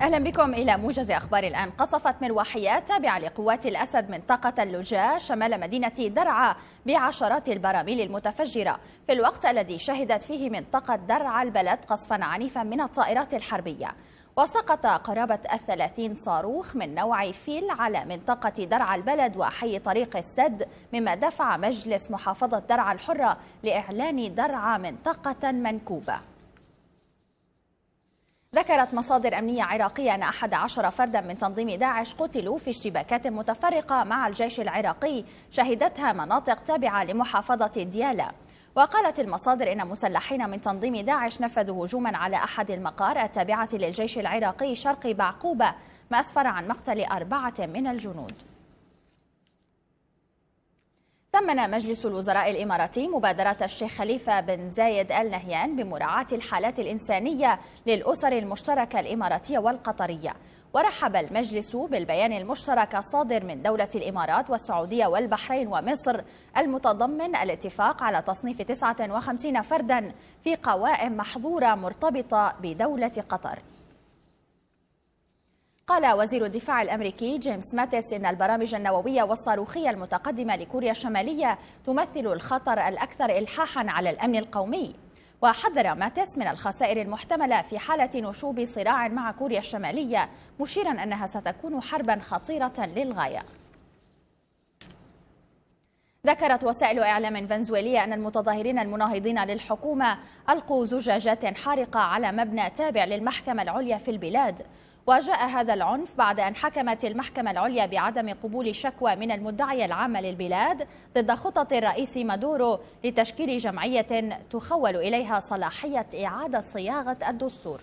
أهلا بكم إلى موجز أخبار الآن قصفت مروحية تابعة لقوات الأسد منطقة اللجاء شمال مدينة درعا بعشرات البراميل المتفجرة في الوقت الذي شهدت فيه منطقة درعا البلد قصفا عنيفا من الطائرات الحربية وسقط قرابة الثلاثين صاروخ من نوع فيل على منطقة درعا البلد وحي طريق السد مما دفع مجلس محافظة درعا الحرة لإعلان درعا منطقة منكوبة ذكرت مصادر أمنية عراقية أن 11 فردا من تنظيم داعش قتلوا في اشتباكات متفرقة مع الجيش العراقي شهدتها مناطق تابعة لمحافظة ديالا وقالت المصادر إن مسلحين من تنظيم داعش نفذوا هجوما على أحد المقار التابعة للجيش العراقي شرق بعقوبة ما أسفر عن مقتل أربعة من الجنود ثمن مجلس الوزراء الإماراتي مبادرة الشيخ خليفة بن زايد آل نهيان بمراعاة الحالات الإنسانية للأسر المشتركة الإماراتية والقطرية ورحب المجلس بالبيان المشترك الصادر من دولة الإمارات والسعودية والبحرين ومصر المتضمن الاتفاق على تصنيف 59 فردا في قوائم محظورة مرتبطة بدولة قطر قال وزير الدفاع الأمريكي جيمس ماتيس إن البرامج النووية والصاروخية المتقدمة لكوريا الشمالية تمثل الخطر الأكثر إلحاحا على الأمن القومي وحذر ماتيس من الخسائر المحتملة في حالة نشوب صراع مع كوريا الشمالية مشيرا أنها ستكون حربا خطيرة للغاية ذكرت وسائل إعلام فنزويلية أن المتظاهرين المناهضين للحكومة ألقوا زجاجات حارقة على مبنى تابع للمحكمة العليا في البلاد وجاء هذا العنف بعد أن حكمت المحكمة العليا بعدم قبول شكوى من المدعية العامة للبلاد ضد خطط الرئيس مادورو لتشكيل جمعية تخول إليها صلاحية إعادة صياغة الدستور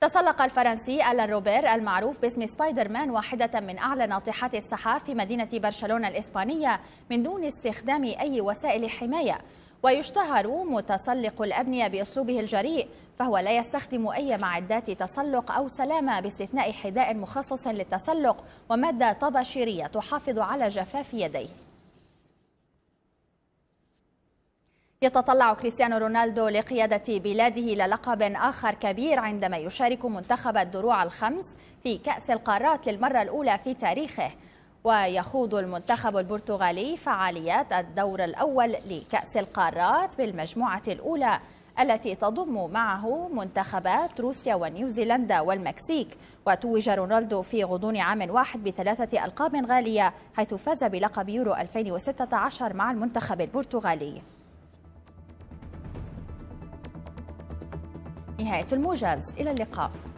تسلق الفرنسي ألان روبير المعروف باسم سبايدر مان واحدة من أعلى ناطحات السحاب في مدينة برشلونة الإسبانية من دون استخدام أي وسائل حماية ويشتهر متسلق الأبنية بأسلوبه الجريء فهو لا يستخدم أي معدات تسلق أو سلامة باستثناء حذاء مخصص للتسلق ومادة طباشيرية تحافظ على جفاف يديه يتطلع كريستيانو رونالدو لقيادة بلاده إلى لقب آخر كبير عندما يشارك منتخب الدروع الخمس في كأس القارات للمرة الأولى في تاريخه ويخوض المنتخب البرتغالي فعاليات الدور الأول لكأس القارات بالمجموعة الأولى التي تضم معه منتخبات روسيا ونيوزيلندا والمكسيك وتوج رونالدو في غضون عام واحد بثلاثة ألقاب غالية حيث فاز بلقب يورو 2016 مع المنتخب البرتغالي نهاية الموجز إلى اللقاء